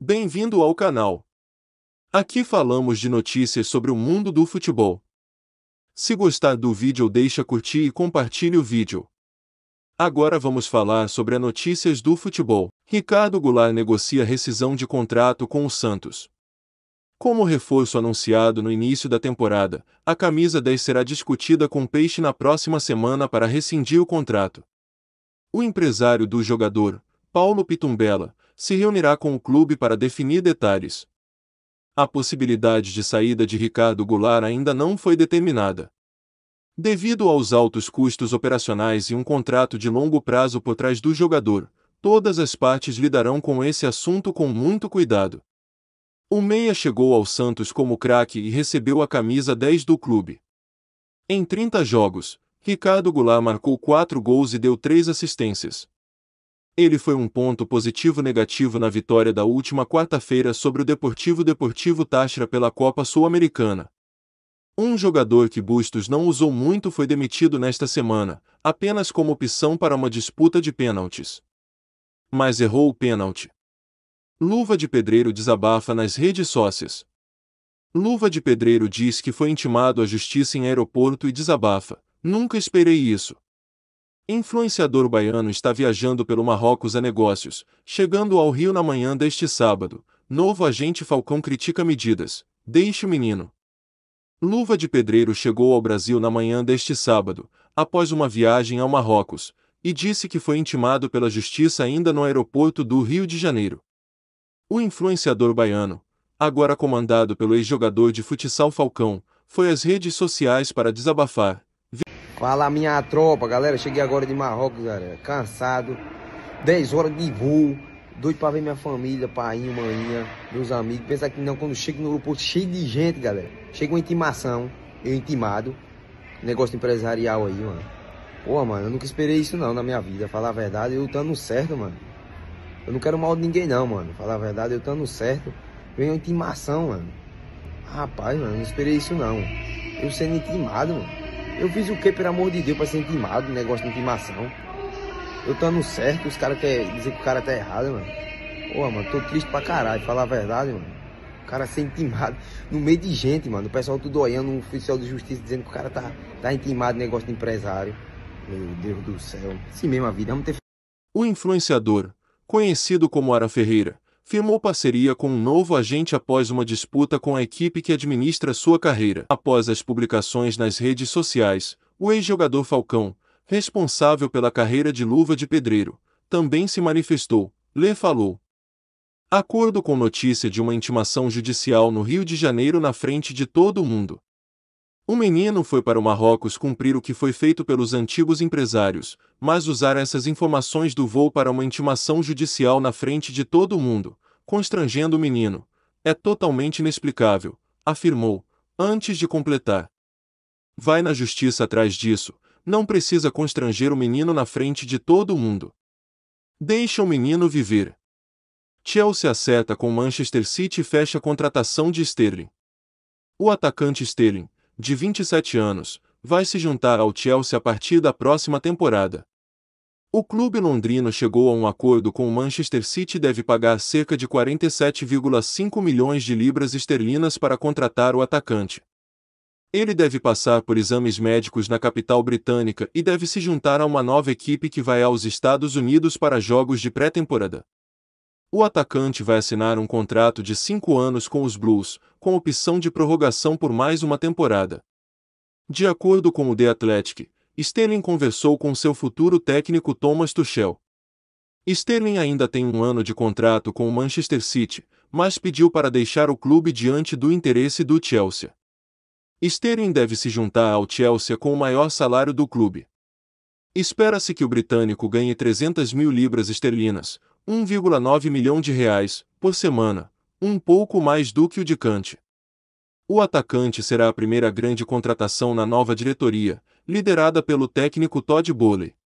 Bem-vindo ao canal. Aqui falamos de notícias sobre o mundo do futebol. Se gostar do vídeo, deixa curtir e compartilhe o vídeo. Agora vamos falar sobre as notícias do futebol. Ricardo Goulart negocia rescisão de contrato com o Santos. Como reforço anunciado no início da temporada, a camisa 10 será discutida com Peixe na próxima semana para rescindir o contrato. O empresário do jogador, Paulo Pitumbela, se reunirá com o clube para definir detalhes. A possibilidade de saída de Ricardo Goulart ainda não foi determinada. Devido aos altos custos operacionais e um contrato de longo prazo por trás do jogador, todas as partes lidarão com esse assunto com muito cuidado. O Meia chegou ao Santos como craque e recebeu a camisa 10 do clube. Em 30 jogos, Ricardo Goulart marcou 4 gols e deu 3 assistências. Ele foi um ponto positivo negativo na vitória da última quarta-feira sobre o Deportivo Deportivo Táchira pela Copa Sul-Americana. Um jogador que Bustos não usou muito foi demitido nesta semana, apenas como opção para uma disputa de pênaltis. Mas errou o pênalti. Luva de Pedreiro desabafa nas redes sócias. Luva de Pedreiro diz que foi intimado à justiça em aeroporto e desabafa. Nunca esperei isso. Influenciador baiano está viajando pelo Marrocos a negócios, chegando ao Rio na manhã deste sábado. Novo agente Falcão critica medidas. Deixe o menino. Luva de Pedreiro chegou ao Brasil na manhã deste sábado, após uma viagem ao Marrocos, e disse que foi intimado pela justiça ainda no aeroporto do Rio de Janeiro. O influenciador baiano, agora comandado pelo ex-jogador de futsal Falcão, foi às redes sociais para desabafar, Fala minha tropa, galera. Cheguei agora de Marrocos, galera. Cansado. 10 horas de voo. Doido pra ver minha família, pai, maninha, meus amigos. Pensa que não, quando chego no aeroporto, cheio de gente, galera. Chega uma intimação, eu intimado. Negócio empresarial aí, mano. Pô, mano, eu nunca esperei isso não na minha vida. Falar a verdade, eu tando certo, mano. Eu não quero mal de ninguém não, mano. Falar a verdade, eu tando certo. Vem uma intimação, mano. Rapaz, mano, não esperei isso não. Eu sendo intimado, mano. Eu fiz o que, pelo amor de Deus, pra ser intimado, negócio de intimação? Eu tô no certo, os caras querem dizer que o cara tá errado, mano. Pô, mano, tô triste pra caralho, falar a verdade, mano. O cara ser intimado no meio de gente, mano. O pessoal tudo olhando, um oficial de justiça dizendo que o cara tá, tá intimado, negócio de empresário. Meu Deus do céu. Assim mesmo a vida, vamos ter... O influenciador, conhecido como Ara Ferreira, firmou parceria com um novo agente após uma disputa com a equipe que administra sua carreira. Após as publicações nas redes sociais, o ex-jogador Falcão, responsável pela carreira de luva de pedreiro, também se manifestou. Lê falou. Acordo com notícia de uma intimação judicial no Rio de Janeiro na frente de todo o mundo. O menino foi para o Marrocos cumprir o que foi feito pelos antigos empresários, mas usar essas informações do voo para uma intimação judicial na frente de todo mundo, constrangendo o menino. É totalmente inexplicável, afirmou, antes de completar. Vai na justiça atrás disso, não precisa constranger o menino na frente de todo mundo. Deixa o menino viver. Chelsea acerta com Manchester City e fecha a contratação de Sterling. O atacante Sterling, de 27 anos, vai se juntar ao Chelsea a partir da próxima temporada. O clube londrino chegou a um acordo com o Manchester City e deve pagar cerca de 47,5 milhões de libras esterlinas para contratar o atacante. Ele deve passar por exames médicos na capital britânica e deve se juntar a uma nova equipe que vai aos Estados Unidos para jogos de pré-temporada. O atacante vai assinar um contrato de cinco anos com os Blues, com opção de prorrogação por mais uma temporada. De acordo com o The Athletic, Sterling conversou com seu futuro técnico Thomas Tuchel. Sterling ainda tem um ano de contrato com o Manchester City, mas pediu para deixar o clube diante do interesse do Chelsea. Sterling deve se juntar ao Chelsea com o maior salário do clube. Espera-se que o britânico ganhe 300 mil libras esterlinas, 1,9 milhão de reais por semana, um pouco mais do que o de Kant. O atacante será a primeira grande contratação na nova diretoria, liderada pelo técnico Todd Boley.